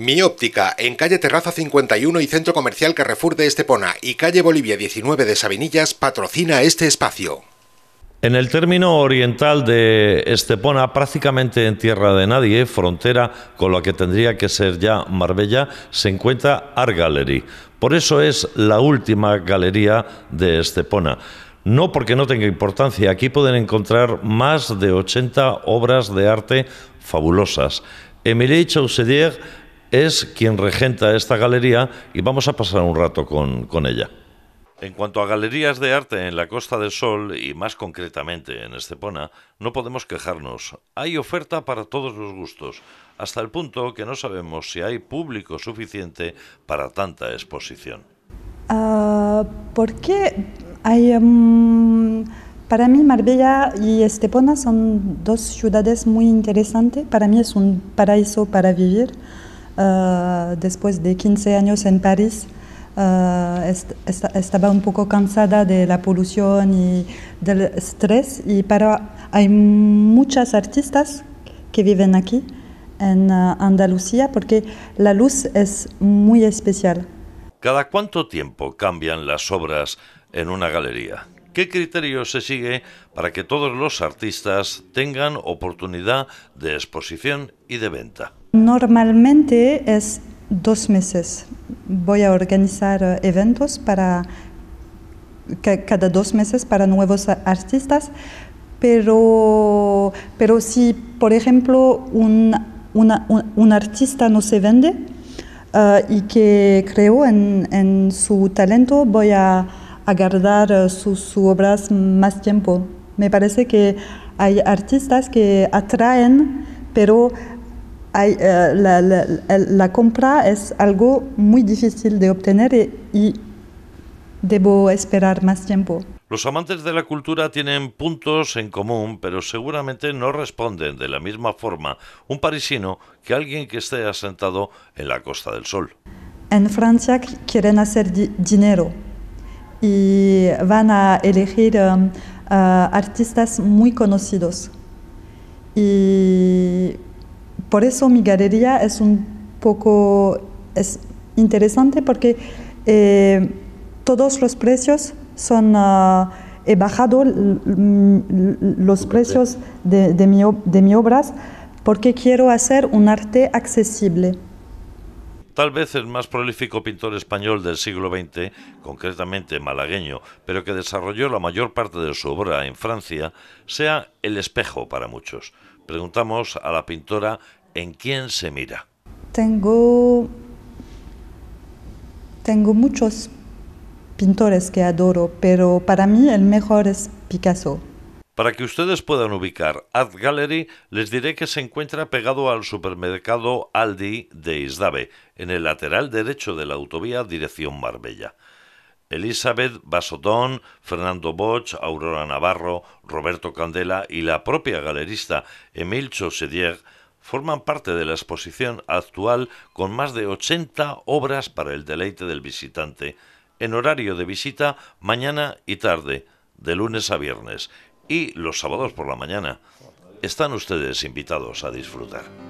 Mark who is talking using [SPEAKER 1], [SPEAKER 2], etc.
[SPEAKER 1] Mi óptica, en calle Terraza 51 y Centro Comercial Carrefour de Estepona y calle Bolivia 19 de Sabinillas, patrocina este espacio. En el término oriental de Estepona, prácticamente en tierra de nadie, frontera con la que tendría que ser ya Marbella, se encuentra Art Gallery. Por eso es la última galería de Estepona. No porque no tenga importancia, aquí pueden encontrar más de 80 obras de arte fabulosas. ...Emilie Chaussedier es quien regenta esta galería y vamos a pasar un rato con, ella. En cuanto a galerías de arte en la Costa del Sol y más concretamente en Estepona, no podemos quejarnos. Hay oferta para todos los gustos, hasta el punto que no sabemos si hay público suficiente para tanta exposición.
[SPEAKER 2] Ah, qué? hay, em, para mí Marbella y Estepona son dos ciudades muy interesantes. Para mí es un paraíso para vivir. Eh, después de 15 años en París, eh, estaba un poco cansada de la polución y del estrés. Y para, hay muchas artistas que viven aquí, en eh, Andalucía, porque la luz es muy especial.
[SPEAKER 1] ¿Cada cuánto tiempo cambian las obras en una galería? ¿Qué criterio se sigue para que todos los artistas tengan oportunidad de exposición y de venta?
[SPEAKER 2] Normalmente es dos meses. Voy a organizar eh, eventos para cada dos meses para nuevos artistas, pero, pero si, por ejemplo, un, artista no se vende eh, y que creo en su talento, voy a a guardar eh, sus obras más tiempo. Me parece que hay artistas que atraen, pero hay, eh, la, compra es algo muy difícil de obtener y, debo esperar más tiempo.
[SPEAKER 1] Los amantes de la cultura tienen puntos en común, pero seguramente no responden de la misma forma un parisino que alguien que esté asentado en la Costa del Sol.
[SPEAKER 2] En Francia quieren hacer dinero, y van a elegir um, artistas muy conocidos. Y por eso mi galería es un poco interesante porque eh, todos los precios son... Uh, he bajado los precios de, mi, de mis obras porque quiero hacer un arte accesible
[SPEAKER 1] tal vez el más prolífico pintor español del siglo XX, concretamente malagueño, pero que desarrolló la mayor parte de su obra en Francia, sea el espejo para muchos. Preguntamos a la pintora en quién se mira.
[SPEAKER 2] Tengo, tengo muchos pintores que adoro, pero para mí el mejor es Picasso.
[SPEAKER 1] Para que ustedes puedan ubicar Art Gallery, les diré que se encuentra pegado al supermercado Aldi de Isdave, en el lateral derecho de la autovía dirección Marbella. Elizabeth Basotón, Fernando Boch, Aurora Navarro, Roberto Candela y la propia galerista Emil Chaussedier forman parte de la exposición actual con más de 80 obras para el deleite del visitante, en horario de visita mañana y tarde, de lunes a viernes, y los sábados por la mañana. Están ustedes invitados a disfrutar.